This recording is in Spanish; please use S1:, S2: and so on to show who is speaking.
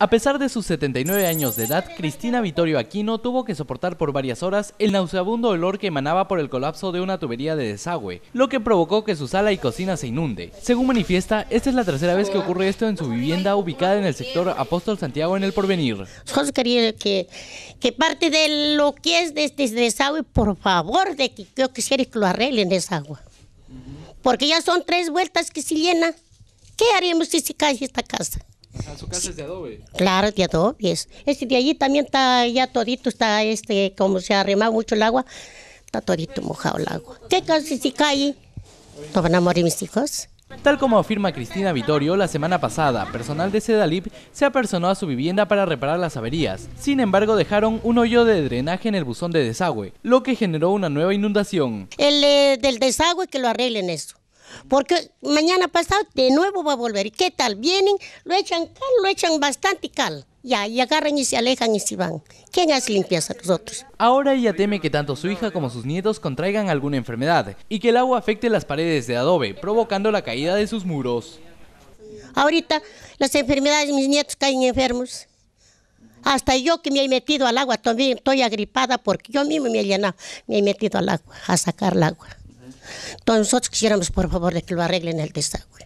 S1: A pesar de sus 79 años de edad, Cristina Vittorio Aquino tuvo que soportar por varias horas el nauseabundo olor que emanaba por el colapso de una tubería de desagüe, lo que provocó que su sala y cocina se inunde. Según manifiesta, esta es la tercera vez que ocurre esto en su vivienda ubicada en el sector Apóstol Santiago en el Porvenir. Nosotros
S2: queríamos que, que parte de lo que es de este desagüe, por favor, de que yo quisiera que lo arreglen agua, Porque ya son tres vueltas que se llena. ¿Qué haríamos si se cae esta casa? su casa es de adobe. Claro, de adobe. Este de allí también está ya todito, está este, como se ha arrimado mucho el agua, está todito mojado el agua. ¿Qué casi si cae? ¿No van a morir mis hijos?
S1: Tal como afirma Cristina Vitorio, la semana pasada, personal de Sedalip se apersonó a su vivienda para reparar las averías. Sin embargo, dejaron un hoyo de drenaje en el buzón de desagüe, lo que generó una nueva inundación.
S2: El eh, del desagüe que lo arreglen eso porque mañana pasado de nuevo va a volver. qué tal? Vienen, lo echan cal, lo echan bastante cal. Ya, y agarran y se alejan y se van. ¿Quién hace limpieza? Nosotros. Ahora
S1: ella teme que tanto su hija como sus nietos contraigan alguna enfermedad y que el agua afecte las paredes de adobe, provocando la caída de sus muros.
S2: Ahorita las enfermedades, de mis nietos caen enfermos. Hasta yo que me he metido al agua, también estoy agripada porque yo mismo me he llenado, me he metido al agua, a sacar el agua. Entonces nosotros quisiéramos, por favor, de que lo arreglen el desagüe.